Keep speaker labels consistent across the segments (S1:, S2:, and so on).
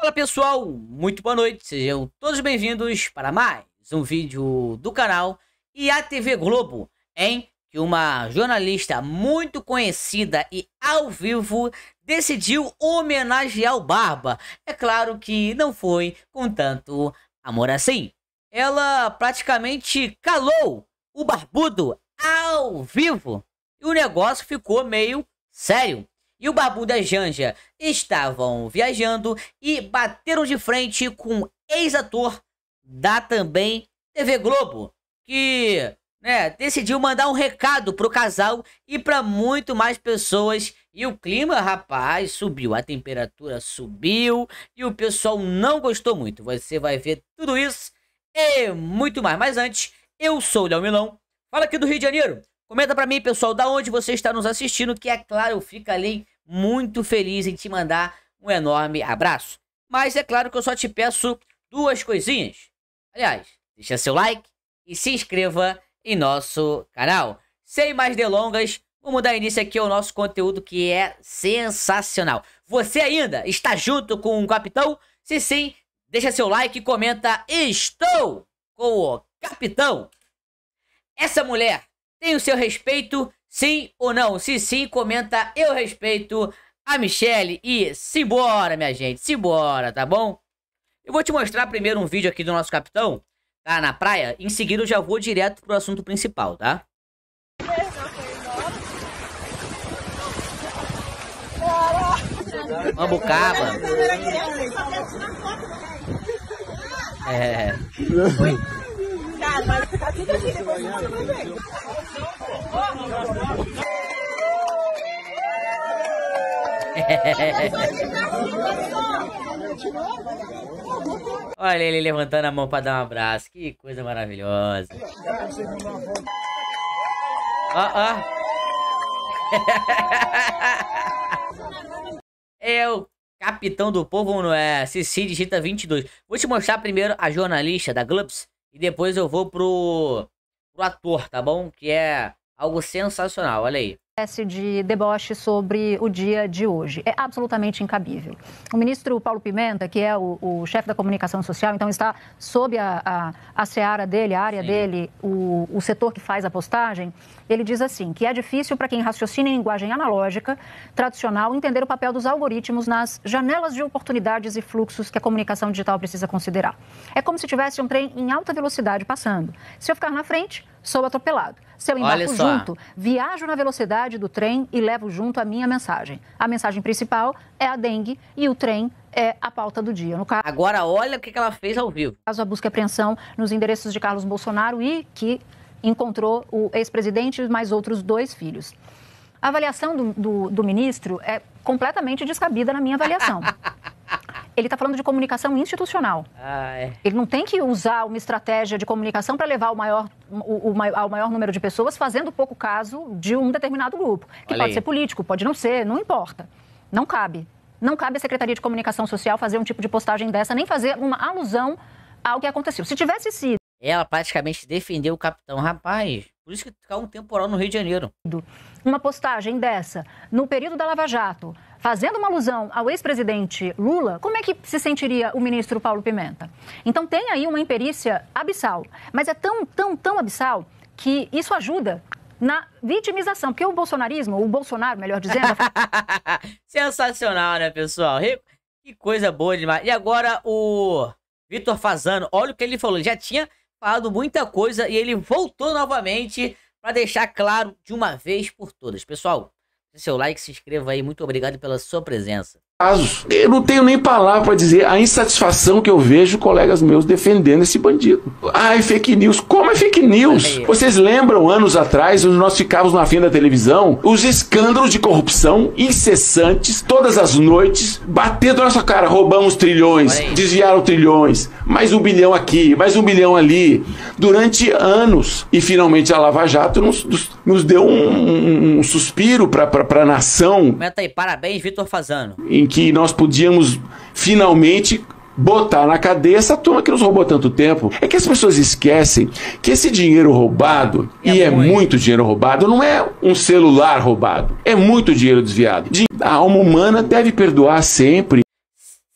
S1: Olá pessoal, muito boa noite, sejam todos bem-vindos para mais um vídeo do canal e a TV Globo, em que uma jornalista muito conhecida e ao vivo decidiu homenagear o Barba. É claro que não foi com tanto amor assim. Ela praticamente calou o barbudo ao vivo e o negócio ficou meio sério e o Babu da Janja estavam viajando e bateram de frente com um ex-ator da também TV Globo, que né, decidiu mandar um recado pro casal e para muito mais pessoas. E o clima, rapaz, subiu, a temperatura subiu e o pessoal não gostou muito. Você vai ver tudo isso e muito mais. Mas antes, eu sou o Léo Milão, fala aqui do Rio de Janeiro Comenta para mim, pessoal, da onde você está nos assistindo, que é claro, eu fico ali muito feliz em te mandar um enorme abraço. Mas é claro que eu só te peço duas coisinhas. Aliás, deixa seu like e se inscreva em nosso canal. Sem mais delongas, vamos dar início aqui ao nosso conteúdo que é sensacional. Você ainda está junto com o capitão? Se sim, deixa seu like e comenta: Estou com o capitão! Essa mulher tem o seu respeito, sim ou não? Se sim, comenta eu respeito a Michelle e simbora, minha gente, simbora, tá bom? Eu vou te mostrar primeiro um vídeo aqui do nosso capitão, tá? Na praia. Em seguida eu já vou direto pro assunto principal, tá?
S2: Mambucaba.
S1: É. Oi? Tá, Olha ele levantando a mão para dar um abraço. Que coisa maravilhosa. Ó, ó. É o capitão do povo, não é? Cici digita 22. Vou te mostrar primeiro a jornalista da Globo. E depois eu vou pro, pro ator, tá bom? Que é algo sensacional, olha aí espécie
S2: de deboche sobre o dia de hoje. É absolutamente incabível. O ministro Paulo Pimenta, que é o, o chefe da comunicação social, então está sob a, a, a seara dele, a área Sim. dele, o, o setor que faz a postagem, ele diz assim, que é difícil para quem raciocina em linguagem analógica, tradicional, entender o papel dos algoritmos nas janelas de oportunidades e fluxos que a comunicação digital precisa considerar. É como se tivesse um trem em alta velocidade passando. Se eu ficar na frente, sou atropelado. Se eu embarco junto, viajo na velocidade do trem e levo junto a minha mensagem. A mensagem principal é a dengue e o trem é a pauta do dia. No caso, Agora olha
S1: o que ela fez ao vivo.
S2: Caso a busca e apreensão nos endereços de Carlos Bolsonaro e que encontrou o ex-presidente e mais outros dois filhos. A avaliação do, do, do ministro é completamente descabida na minha avaliação. ele está falando de comunicação institucional. Ah, é. Ele não tem que usar uma estratégia de comunicação para levar o maior, o, o, ao maior número de pessoas, fazendo pouco caso de um determinado grupo. Que Olha pode aí. ser político, pode não ser, não importa. Não cabe. Não cabe à Secretaria de Comunicação Social fazer um tipo de postagem dessa, nem fazer uma alusão ao que aconteceu. Se tivesse sido
S1: ela praticamente defendeu o capitão. Rapaz, por isso que está um temporal no Rio de Janeiro. Uma postagem
S2: dessa, no período da Lava Jato, fazendo uma alusão ao ex-presidente Lula, como é que se sentiria o ministro Paulo Pimenta? Então tem aí uma imperícia abissal, mas é tão, tão, tão abissal que isso ajuda na vitimização, porque o bolsonarismo, o Bolsonaro, melhor dizendo...
S1: Sensacional, né, pessoal? Que coisa boa demais. E agora o Vitor Fazano, olha o que ele falou, ele já tinha falado muita coisa e ele voltou novamente para deixar claro de uma vez por todas. Pessoal, seu like, se inscreva aí. Muito obrigado pela sua presença
S3: casos. Eu não tenho nem palavra para dizer a insatisfação que eu vejo colegas meus defendendo esse bandido. Ai, ah, é fake news. Como é fake news? É. Vocês lembram anos atrás, onde nós ficávamos na fim da televisão, os escândalos de corrupção incessantes, todas as noites, batendo na nossa cara. Roubamos trilhões, desviaram trilhões, mais um bilhão aqui, mais um bilhão ali, durante anos. E finalmente a Lava Jato nos, nos deu um, um, um suspiro para a nação.
S1: Comenta aí, parabéns, Vitor Fazano.
S3: Em que nós podíamos finalmente botar na cadeia essa turma que nos roubou tanto tempo. É que as pessoas esquecem que esse dinheiro roubado, é e é muito dinheiro roubado, não é um celular roubado, é muito dinheiro desviado. A alma humana deve perdoar sempre.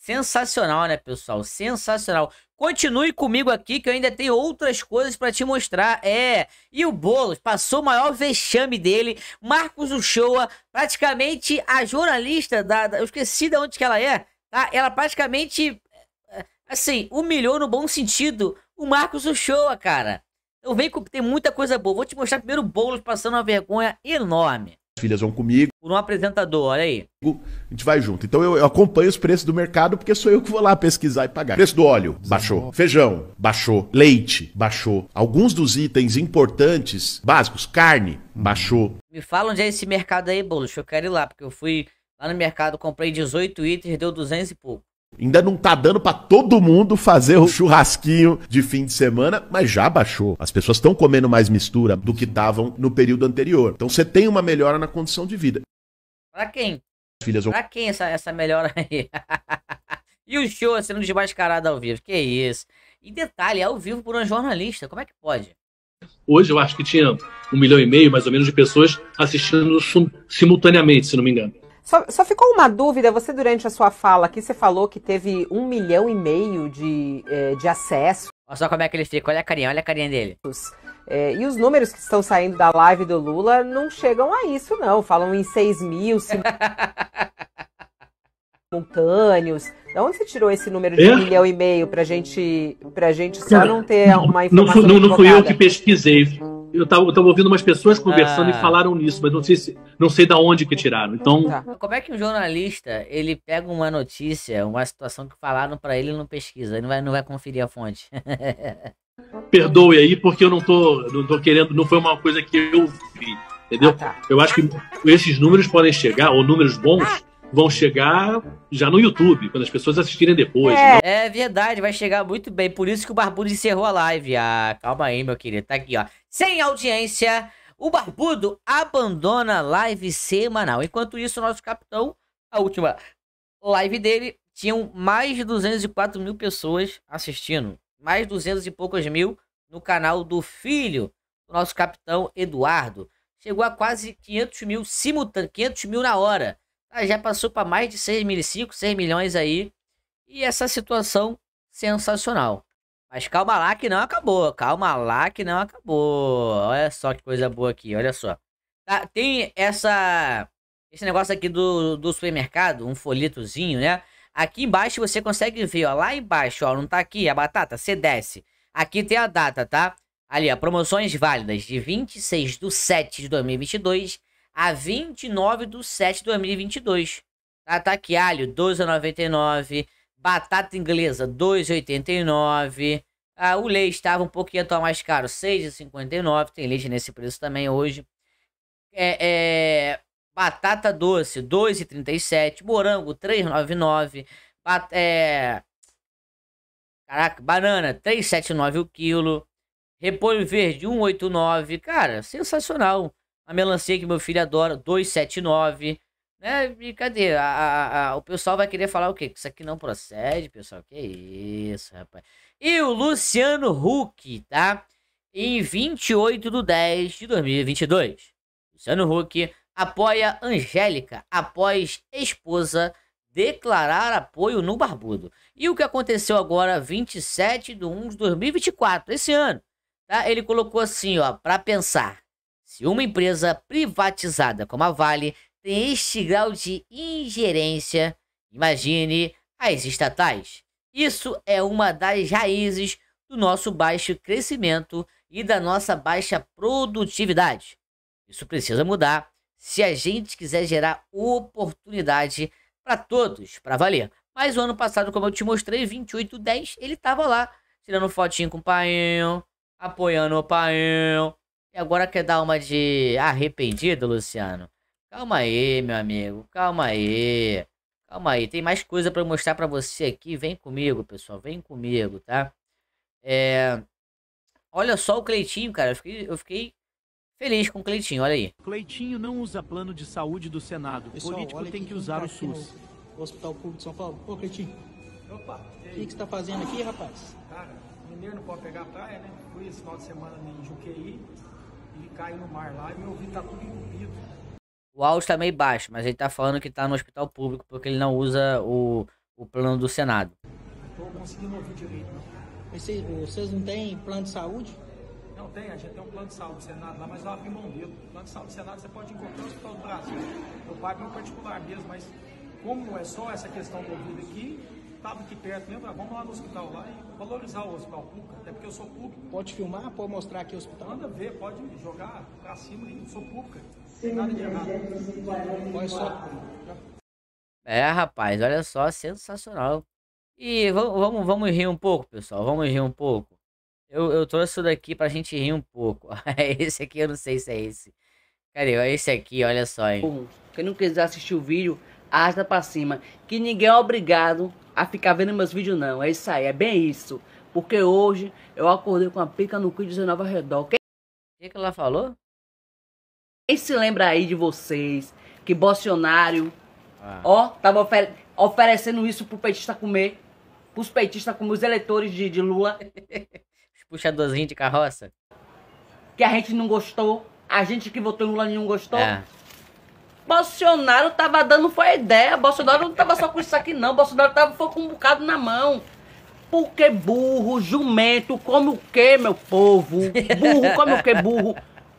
S1: Sensacional, né, pessoal? Sensacional. Continue comigo aqui que eu ainda tenho outras coisas para te mostrar. É, e o Boulos passou o maior vexame dele. Marcos Uchoa, praticamente a jornalista da, da. Eu esqueci de onde que ela é, tá? Ela praticamente, eh, assim, humilhou no bom sentido o Marcos Uchoa, cara. Eu venho com. Tem muita coisa boa. Vou te mostrar primeiro o Boulos passando uma vergonha enorme
S3: filhas vão comigo. Por um apresentador, olha aí. A gente vai junto. Então eu, eu, acompanho os preços do mercado porque sou eu que vou lá pesquisar e pagar. Preço do óleo baixou, feijão baixou, leite baixou, alguns dos itens importantes, básicos, carne uhum. baixou.
S1: Me fala onde é esse mercado aí, Boulos, eu quero ir lá, porque eu fui lá no mercado, comprei 18 itens, deu 200 e pouco.
S3: Ainda não tá dando para todo mundo fazer o churrasquinho de fim de semana, mas já baixou. As pessoas estão comendo mais mistura do que estavam no período anterior. Então você tem uma melhora na condição de vida. Para quem? Filhas Pra
S1: quem essa, essa melhora aí? e o show sendo desmascarado ao vivo. Que isso? E detalhe, ao vivo por uma jornalista. Como é que pode? Hoje eu acho que tinha um milhão e meio, mais ou menos, de pessoas assistindo simultaneamente, se não me engano. Só, só, ficou uma dúvida, você durante a sua fala aqui, você falou que teve um milhão e meio de, eh, de acesso. Olha só como é que ele fica, olha a carinha, olha a carinha dele. É, e os números que estão saindo da live do Lula não chegam a isso, não. Falam
S2: em 6 mil, simultâneos. De onde você tirou esse número de é? um milhão e meio pra gente, pra gente só não ter uma informação? Não, não, não fui
S3: eu que pesquisei. Eu estava ouvindo umas pessoas conversando ah. e falaram nisso, mas não sei, se, não sei da onde que tiraram. Então, tá.
S1: como é que um jornalista ele pega uma notícia, uma situação que falaram para ele, não pesquisa, ele não vai, não vai conferir a fonte.
S3: Perdoe aí, porque eu não tô, não tô querendo, não foi uma coisa que eu vi, entendeu? Ah, tá. Eu acho que esses números podem chegar, ou números bons, vão chegar já no YouTube, quando as pessoas assistirem
S1: depois. É, não... é verdade, vai chegar muito bem. Por isso que o Barbudo encerrou a live. Ah, calma aí, meu querido. Tá aqui, ó. Sem audiência, o Barbudo abandona a live semanal. Enquanto isso, o nosso capitão, a última live dele, tinham mais de 204 mil pessoas assistindo. Mais 200 e poucas mil no canal do filho do nosso capitão Eduardo. Chegou a quase 500 mil simultâneos, 500 mil na hora. Ah, já passou para mais de 6 milhões, 6 milhões aí. E essa situação sensacional. Mas calma lá que não acabou. Calma lá que não acabou. Olha só que coisa boa aqui, olha só. Tá, tem essa esse negócio aqui do, do supermercado, um folhetozinho, né? Aqui embaixo você consegue ver, ó, lá embaixo, ó, não tá aqui a batata, você desce. Aqui tem a data, tá? Ali, ó, promoções válidas de 26 do 7 de 2022 a 29 do 7 de 2022. Tá, aqui, alho, 12,99. Batata inglesa, 2,89. Ah, o leite estava um pouquinho mais caro, 6,59. Tem leite nesse preço também hoje. É, é, batata doce, 2,37. Morango, 3,99. Bat, é, caraca, banana, 3,79 o quilo. Repolho verde, 1,89. Cara, sensacional. A melancia que meu filho adora, 279. Né? cadê? A, a, a, o pessoal vai querer falar o quê? Que isso aqui não procede, pessoal. Que isso, rapaz. E o Luciano Huck, tá? Em 28 de 10 de 2022. Luciano Huck apoia Angélica após esposa declarar apoio no Barbudo. E o que aconteceu agora, 27 de 1 de 2024, esse ano, tá? Ele colocou assim, ó, para pensar. Se uma empresa privatizada como a Vale tem este grau de ingerência, imagine as estatais. Isso é uma das raízes do nosso baixo crescimento e da nossa baixa produtividade. Isso precisa mudar se a gente quiser gerar oportunidade para todos, para valer. Mas o ano passado, como eu te mostrei, 2810, ele estava lá, tirando fotinho com o painho, apoiando o painho, e agora quer dar uma de arrependido, Luciano? Calma aí, meu amigo. Calma aí. Calma aí. Tem mais coisa para mostrar para você aqui. Vem comigo, pessoal. Vem comigo, tá? É... Olha só o Cleitinho, cara. Eu fiquei, eu fiquei feliz com o Cleitinho. Olha aí. Cleitinho não usa plano de saúde
S3: do Senado. Pessoal, Político tem que usar tá o SUS. No Hospital Público de São Paulo. Ô, Cleitinho. Opa. O que, que você tá fazendo aqui, rapaz? Cara, mineiro não pode pegar praia, né? Por isso final de semana nem né, juquei e no mar lá e meu ouvido tá tudo entupido.
S1: O áudio tá meio baixo, mas ele tá falando que tá no hospital público porque ele não usa o, o plano do Senado.
S3: tô conseguindo ouvir direito. vocês não têm plano de saúde? Não tem, a gente tem um plano de saúde do Senado lá, mas eu abri mão dele. O plano de saúde do Senado você pode encontrar no hospital do Brasil. Eu pago em particular mesmo, mas como é só essa questão do ouvido aqui, estava aqui perto mesmo, ah, vamos lá no hospital lá e valorizar o hospital público, até porque eu sou público. Pode filmar, pode mostrar aqui o hospital? Manda ver, pode jogar para cima aí, eu sou pública. nada de errado. Pode só.
S1: É, rapaz, olha só, sensacional. E vamos, vamos rir um pouco, pessoal. Vamos rir um pouco. Eu, eu trouxe isso daqui pra gente rir um pouco. É esse aqui eu não sei se é esse. Cadê? Esse aqui, olha só, hein. Quem não quiser assistir o vídeo, arrasta pra cima. Que ninguém é obrigado a ficar vendo meus vídeos, não. É isso aí, é bem isso. Porque hoje eu acordei com a pica no cu 19 ao redor. Quem... O que, que ela falou? Quem se lembra aí de vocês que Bolsonaro, ah. ó, tava ofer oferecendo isso pro petista comer? Pros petistas comer, os eleitores de, de Lula. os puxadorzinhos de carroça. Que a gente não gostou. A gente que votou em Lula não gostou. É. Bolsonaro tava dando foi a ideia. Bolsonaro não tava só com isso aqui, não. Bolsonaro tava foi com um bocado na mão. Porque burro, jumento, come o quê, meu povo? Burro come o quê, burro?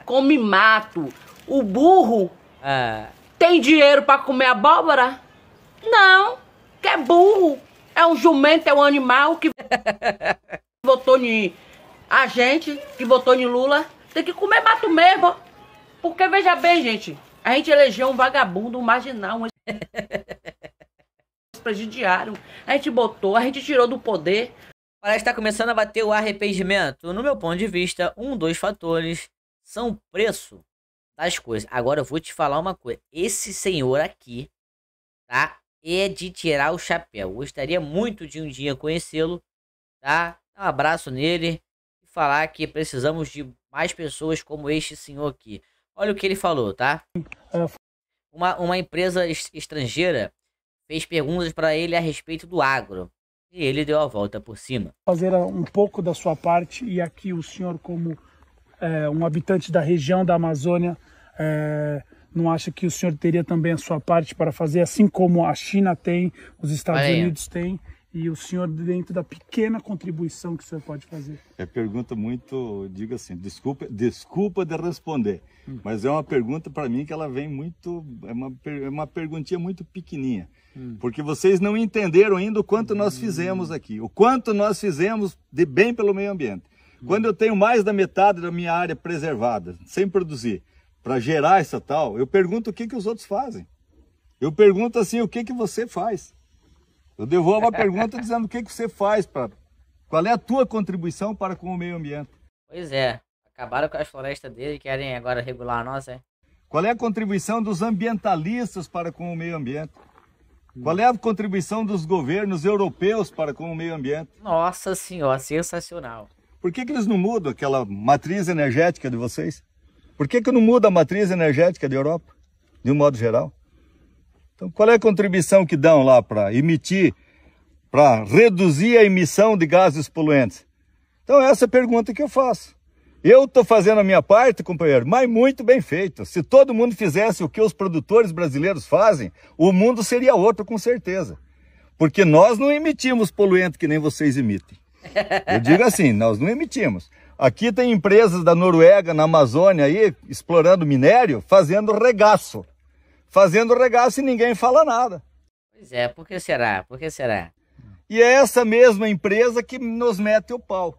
S1: Come mato. O burro ah. tem dinheiro para comer abóbora? Não. Que é burro. É um jumento, é um animal que votou em a gente, que votou em Lula. Tem que comer mato mesmo. Porque veja bem, gente. A gente elegeu um vagabundo, um marginal, um... presidiaram. A gente botou, a gente tirou do poder. Parece que está começando a bater o arrependimento. No meu ponto de vista, um dos fatores são o preço das coisas. Agora eu vou te falar uma coisa. Esse senhor aqui, tá? É de tirar o chapéu. Gostaria muito de um dia conhecê-lo, tá? Um abraço nele e falar que precisamos de mais pessoas como este senhor aqui. Olha o que ele falou, tá? Uma, uma empresa estrangeira fez perguntas para ele a respeito do agro. E ele deu a volta por cima.
S3: Fazer ah, um pouco da sua parte, e aqui o senhor, como é, um habitante da região da Amazônia, é, não acha que o senhor teria também a sua parte para fazer, assim como a China tem, os Estados Unidos têm? e o senhor dentro da pequena contribuição que o senhor pode fazer? É pergunta muito, diga assim, desculpa, desculpa de responder, hum. mas é uma pergunta para mim que ela vem muito, é uma, é uma perguntinha muito pequenininha, hum. porque vocês não entenderam ainda o quanto nós fizemos hum. aqui, o quanto nós fizemos de bem pelo meio ambiente. Hum. Quando eu tenho mais da metade da minha área preservada, sem produzir, para gerar essa tal, eu pergunto o que, que os outros fazem. Eu pergunto assim, o que, que você faz? Eu devolvo a pergunta dizendo o que, que você faz, para qual é a tua contribuição para com o meio ambiente?
S1: Pois é, acabaram com as florestas dele, querem agora regular a nossa, é?
S3: Qual é a contribuição dos ambientalistas para com o meio ambiente? Qual é a contribuição dos governos europeus para com o meio ambiente?
S1: Nossa senhora, sensacional.
S3: Por que, que eles não mudam aquela matriz energética de vocês? Por que, que não muda a matriz energética da Europa, de um modo geral? Então, qual é a contribuição que dão lá para emitir, para reduzir a emissão de gases poluentes? Então, essa é a pergunta que eu faço. Eu estou fazendo a minha parte, companheiro, mas muito bem feito. Se todo mundo fizesse o que os produtores brasileiros fazem, o mundo seria outro, com certeza. Porque nós não emitimos poluente que nem vocês emitem.
S1: Eu digo assim,
S3: nós não emitimos. Aqui tem empresas da Noruega, na Amazônia, aí, explorando minério, fazendo regaço fazendo regaço e ninguém fala nada.
S1: Pois é, por que será? Por que será?
S3: E é essa mesma empresa que nos mete o pau.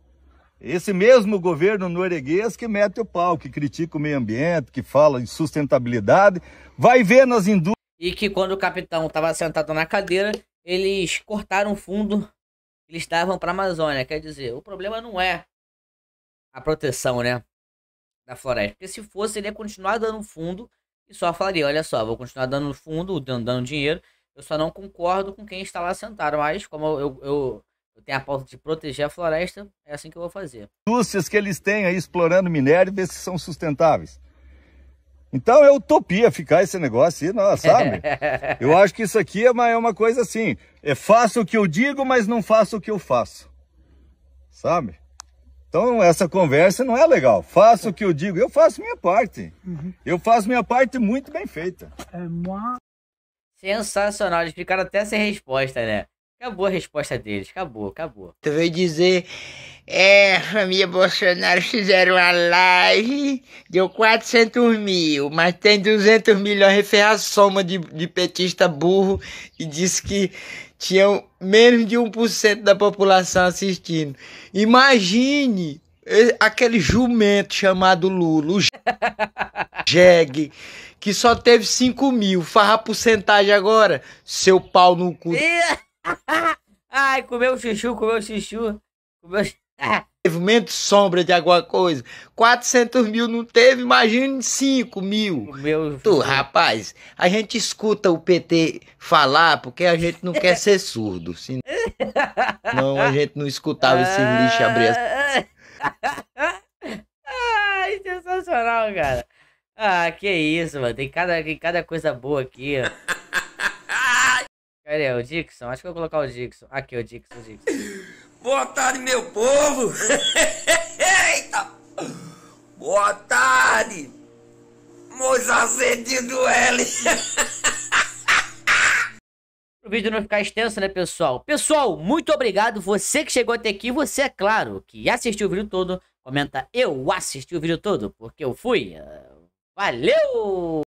S3: Esse mesmo governo norueguês que mete o pau, que critica o meio ambiente, que fala em sustentabilidade, vai ver nas indústrias.
S1: E que quando o capitão estava sentado na cadeira, eles cortaram o fundo que eles davam para a Amazônia. Quer dizer, o problema não é a proteção né, da floresta. Porque se fosse, ele ia continuar dando fundo e só falaria: olha só, vou continuar dando fundo, dando, dando dinheiro. Eu só não concordo com quem está lá sentado, mas como eu, eu, eu tenho a pauta de proteger a floresta, é assim que eu vou fazer.
S3: Indústrias que eles têm aí explorando minério, ver se são sustentáveis. Então é utopia ficar esse negócio aí, não, sabe? eu acho que isso aqui é uma, é uma coisa assim, é faço o que eu digo, mas não faço o que eu faço, sabe? Então essa conversa não é legal. Faço o que eu digo, eu faço minha parte. Uhum. Eu faço minha parte muito bem feita. É uma...
S1: Sensacional, eles ficaram até sem resposta, né? Acabou a resposta deles, acabou, acabou.
S3: Tu veio dizer é, família Bolsonaro fizeram uma live, deu 400 mil, mas tem 200 milhões, fez a soma de, de petista burro e disse que tinham menos de 1% da população assistindo. Imagine é, aquele jumento chamado Lula, o jegue, que só teve 5 mil, farra porcentagem agora, seu pau no cu.
S1: Ai,
S3: comeu chuchu, comeu chuchu, comeu chuchu teve menos sombra de alguma coisa. 400 mil não teve, imagine 5 mil. Meu... Tu, rapaz, a gente escuta o PT falar porque a gente não quer ser surdo. Senão... não, a gente não escutava esse lixo abrir as...
S1: Ai, sensacional, cara. Ah, que isso, mano. Tem cada, tem cada coisa boa aqui, ó. Cadê o Dixon? Acho que eu vou colocar o Dixon. Aqui, o Dixon, o Dixon.
S3: Boa tarde, meu povo! Eita! Boa tarde! Moisés acendinho do L!
S1: o vídeo não ficar extenso, né, pessoal? Pessoal, muito obrigado. Você que chegou até aqui, você, é claro, que assistiu o vídeo todo, comenta eu assisti o vídeo todo, porque eu fui. Ah, valeu!